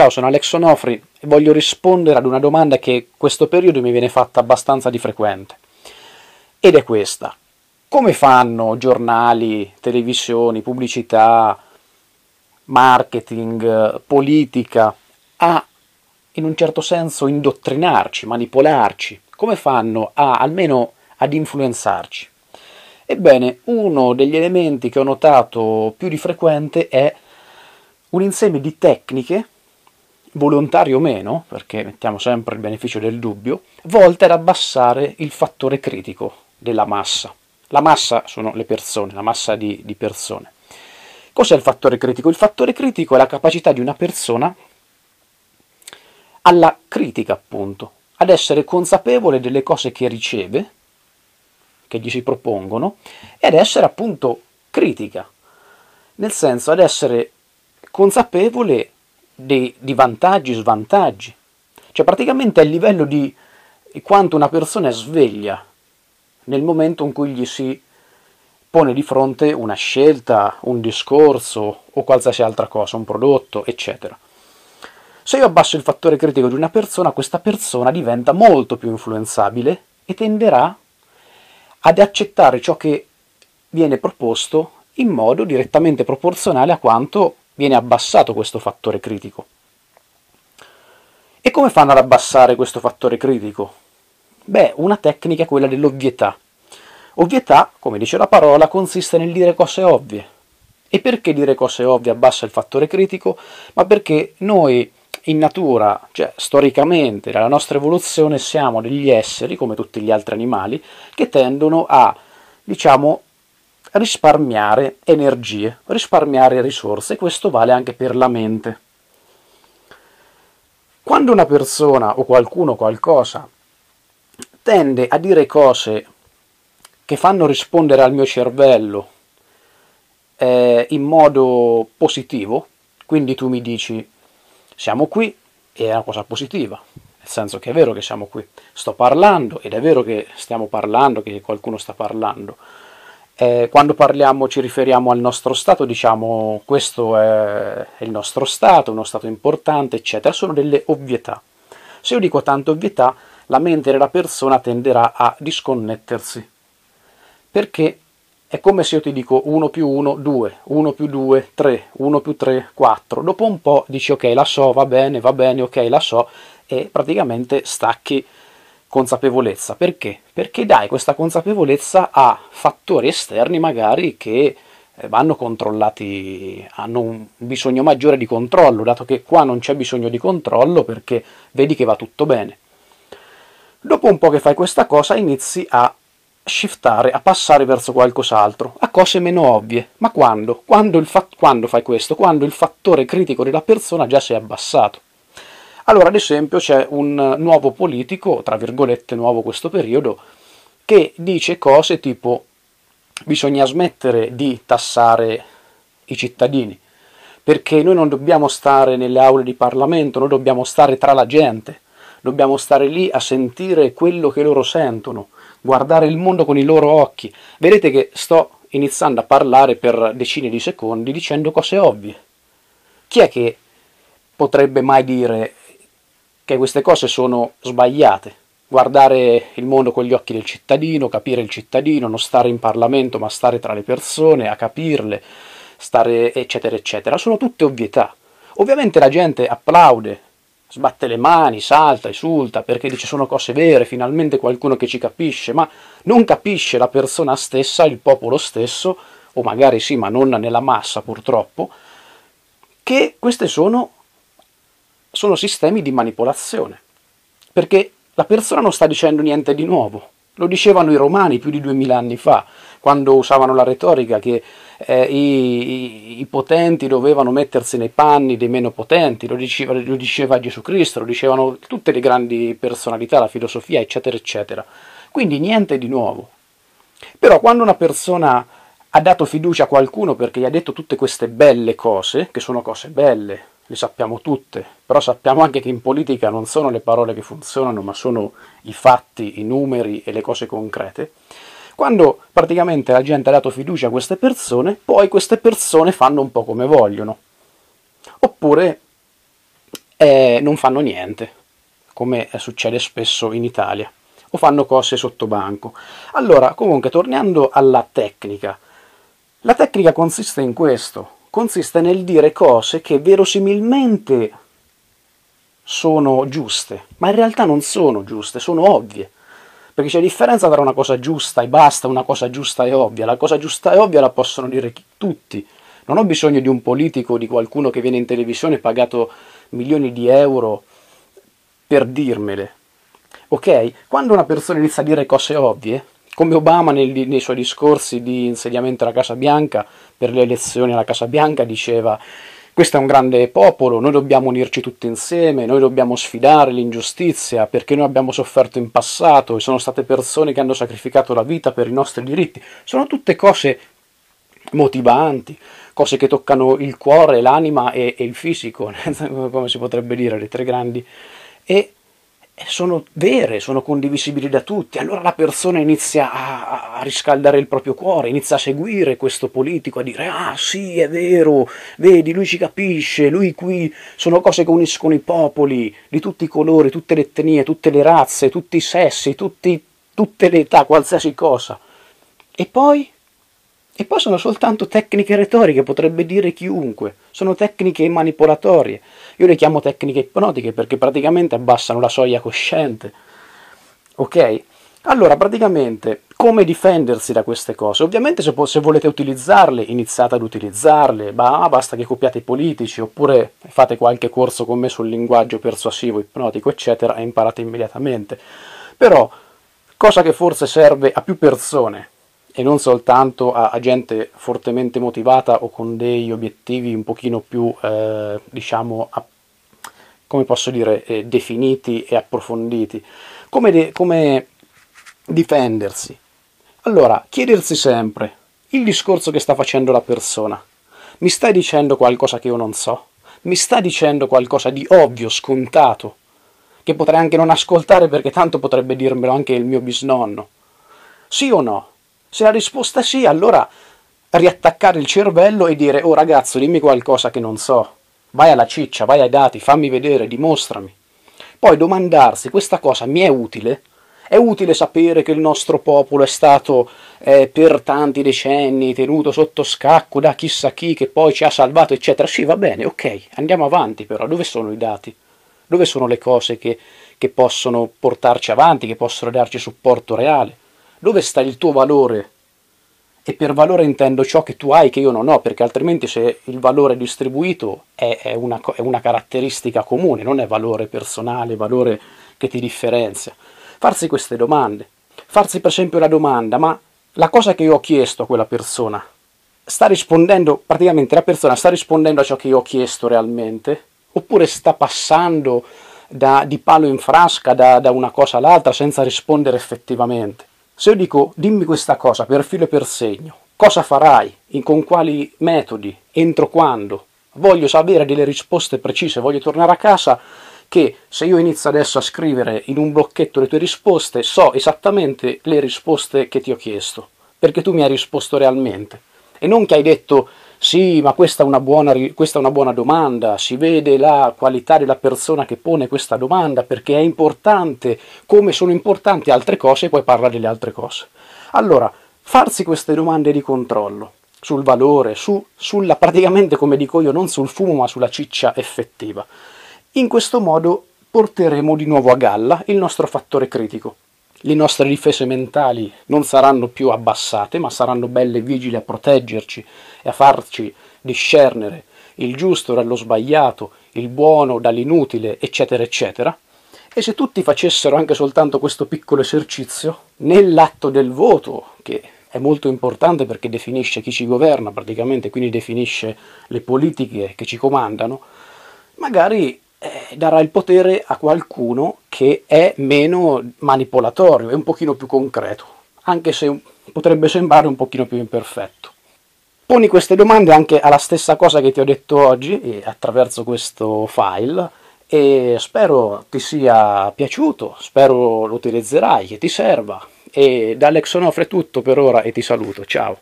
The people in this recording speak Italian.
Ciao, sono Alex Onofri e voglio rispondere ad una domanda che questo periodo mi viene fatta abbastanza di frequente. Ed è questa. Come fanno giornali, televisioni, pubblicità, marketing, politica a, in un certo senso, indottrinarci, manipolarci? Come fanno a, almeno ad influenzarci? Ebbene, uno degli elementi che ho notato più di frequente è un insieme di tecniche volontario o meno, perché mettiamo sempre il beneficio del dubbio, volta ad abbassare il fattore critico della massa. La massa sono le persone, la massa di, di persone. Cos'è il fattore critico? Il fattore critico è la capacità di una persona alla critica, appunto, ad essere consapevole delle cose che riceve, che gli si propongono, e ad essere appunto critica, nel senso ad essere consapevole dei, di vantaggi, e svantaggi. Cioè praticamente è il livello di quanto una persona è sveglia nel momento in cui gli si pone di fronte una scelta, un discorso o qualsiasi altra cosa, un prodotto, eccetera. Se io abbasso il fattore critico di una persona, questa persona diventa molto più influenzabile e tenderà ad accettare ciò che viene proposto in modo direttamente proporzionale a quanto viene abbassato questo fattore critico. E come fanno ad abbassare questo fattore critico? Beh, una tecnica è quella dell'ovvietà. Ovvietà, come dice la parola, consiste nel dire cose ovvie. E perché dire cose ovvie abbassa il fattore critico? Ma perché noi in natura, cioè storicamente, nella nostra evoluzione, siamo degli esseri, come tutti gli altri animali, che tendono a, diciamo, risparmiare energie, risparmiare risorse, e questo vale anche per la mente. Quando una persona o qualcuno qualcosa tende a dire cose che fanno rispondere al mio cervello eh, in modo positivo, quindi tu mi dici siamo qui e è una cosa positiva, nel senso che è vero che siamo qui, sto parlando ed è vero che stiamo parlando, che qualcuno sta parlando, eh, quando parliamo ci riferiamo al nostro Stato, diciamo questo è, il nostro Stato, uno Stato importante, eccetera. Sono delle ovvietà. Se io dico tante ovvietà, la mente della persona tenderà a disconnettersi. Perché è come se io ti dico 1 più 1, 2, 1 più 2, 3, 1 più 3, 4. Dopo un po' dici ok, la so, va bene, va bene, ok, la so, e praticamente stacchi consapevolezza. Perché? Perché dai questa consapevolezza a fattori esterni magari che eh, vanno controllati, hanno un bisogno maggiore di controllo, dato che qua non c'è bisogno di controllo perché vedi che va tutto bene. Dopo un po' che fai questa cosa inizi a shiftare, a passare verso qualcos'altro, a cose meno ovvie. Ma quando? Quando, quando fai questo? Quando il fattore critico della persona già si è abbassato. Allora, ad esempio, c'è un nuovo politico, tra virgolette nuovo questo periodo, che dice cose tipo bisogna smettere di tassare i cittadini, perché noi non dobbiamo stare nelle aule di Parlamento, noi dobbiamo stare tra la gente, dobbiamo stare lì a sentire quello che loro sentono, guardare il mondo con i loro occhi. Vedete che sto iniziando a parlare per decine di secondi dicendo cose ovvie. Chi è che potrebbe mai dire che queste cose sono sbagliate. Guardare il mondo con gli occhi del cittadino, capire il cittadino, non stare in Parlamento ma stare tra le persone, a capirle, stare eccetera eccetera, sono tutte ovvietà. Ovviamente la gente applaude, sbatte le mani, salta, esulta perché dice sono cose vere, finalmente qualcuno che ci capisce, ma non capisce la persona stessa, il popolo stesso, o magari sì, ma non nella massa purtroppo, che queste sono sono sistemi di manipolazione, perché la persona non sta dicendo niente di nuovo. Lo dicevano i romani più di duemila anni fa, quando usavano la retorica che eh, i, i, i, potenti dovevano mettersi nei panni dei meno potenti, lo diceva, lo diceva Gesù Cristo, lo dicevano tutte le grandi personalità, la filosofia, eccetera, eccetera. Quindi niente di nuovo. Però quando una persona ha dato fiducia a qualcuno perché gli ha detto tutte queste belle cose, che sono cose belle, le sappiamo tutte, però sappiamo anche che in politica non sono le parole che funzionano, ma sono i fatti, i numeri e le cose concrete. Quando praticamente la gente ha dato fiducia a queste persone, poi queste persone fanno un po' come vogliono. Oppure eh, non fanno niente, come succede spesso in Italia, o fanno cose sottobanco. Allora, comunque, tornando alla tecnica, la tecnica consiste in questo consiste nel dire cose che verosimilmente sono giuste, ma in realtà non sono giuste, sono ovvie. Perché c'è differenza tra una cosa giusta e basta, una cosa giusta e ovvia. La cosa giusta e ovvia la possono dire tutti. Non ho bisogno di un politico, di qualcuno che viene in televisione pagato milioni di euro per dirmele. Ok? Quando una persona inizia a dire cose ovvie, come Obama nei, nei suoi discorsi di insediamento alla Casa Bianca, per le elezioni alla Casa Bianca, diceva questo è un grande popolo, noi dobbiamo unirci tutti insieme, noi dobbiamo sfidare l'ingiustizia perché noi abbiamo sofferto in passato e sono state persone che hanno sacrificato la vita per i nostri diritti. Sono tutte cose motivanti, cose che toccano il cuore, l'anima e, e il fisico, come si potrebbe dire, le tre grandi. E eh, sono vere, sono condivisibili da tutti, allora la persona inizia a, a, riscaldare il proprio cuore, inizia a seguire questo politico, a dire ah sì è vero, vedi lui ci capisce, lui qui, sono cose che uniscono i popoli di tutti i colori, tutte le etnie, tutte le razze, tutti i sessi, tutti, tutte le età, qualsiasi cosa. E poi e poi sono soltanto tecniche retoriche, potrebbe dire chiunque, sono tecniche manipolatorie. Io le chiamo tecniche ipnotiche perché praticamente abbassano la soglia cosciente. Ok? Allora, praticamente, come difendersi da queste cose? Ovviamente se, se volete utilizzarle, iniziate ad utilizzarle, ma basta che copiate i politici, oppure fate qualche corso con me sul linguaggio persuasivo, ipnotico, eccetera, e imparate immediatamente. Però, cosa che forse serve a più persone, e non soltanto a, a, gente fortemente motivata o con degli obiettivi un pochino più, eh, diciamo, a, come posso dire, eh, definiti e approfonditi. Come, de, come difendersi? Allora, chiedersi sempre il discorso che sta facendo la persona. Mi stai dicendo qualcosa che io non so? Mi sta dicendo qualcosa di ovvio, scontato, che potrei anche non ascoltare perché tanto potrebbe dirmelo anche il mio bisnonno? Sì o no? Se la risposta è sì, allora riattaccare il cervello e dire oh ragazzo dimmi qualcosa che non so, vai alla ciccia, vai ai dati, fammi vedere, dimostrami. Poi domandarsi questa cosa mi è utile? È utile sapere che il nostro popolo è stato eh, per tanti decenni tenuto sotto scacco da chissà chi che poi ci ha salvato, eccetera. Sì, va bene, ok, andiamo avanti però. Dove sono i dati? Dove sono le cose che, che possono portarci avanti, che possono darci supporto reale? dove sta il tuo valore? E per valore intendo ciò che tu hai che io non ho, perché altrimenti se il valore distribuito è, è, una, è una caratteristica comune, non è valore personale, valore che ti differenzia. Farsi queste domande, farsi per esempio la domanda, ma la cosa che io ho chiesto a quella persona sta rispondendo, praticamente la persona sta rispondendo a ciò che io ho chiesto realmente, oppure sta passando da, di palo in frasca da, da una cosa all'altra senza rispondere effettivamente. Se io dico dimmi questa cosa per filo e per segno, cosa farai, in, con quali metodi, entro quando, voglio sapere delle risposte precise, voglio tornare a casa che se io inizio adesso a scrivere in un blocchetto le tue risposte, so esattamente le risposte che ti ho chiesto, perché tu mi hai risposto realmente. E non che hai detto sì, ma questa è, una buona, questa è una buona domanda, si vede la qualità della persona che pone questa domanda perché è importante, come sono importanti altre cose e poi parla delle altre cose. Allora, farsi queste domande di controllo sul valore, su, sulla praticamente come dico io, non sul fumo ma sulla ciccia effettiva. In questo modo porteremo di nuovo a galla il nostro fattore critico le nostre difese mentali non saranno più abbassate, ma saranno belle vigili a proteggerci e a farci discernere il giusto dallo sbagliato, il buono dall'inutile, eccetera, eccetera. E se tutti facessero anche soltanto questo piccolo esercizio, nell'atto del voto, che è molto importante perché definisce chi ci governa praticamente, quindi definisce le politiche che ci comandano, magari eh, darà il potere a qualcuno che è meno manipolatorio, è un pochino più concreto, anche se potrebbe sembrare un pochino più imperfetto. Poni queste domande anche alla stessa cosa che ti ho detto oggi eh, attraverso questo file e spero ti sia piaciuto, spero lo utilizzerai, che ti serva. E da Alex Onofre è tutto per ora e ti saluto, ciao!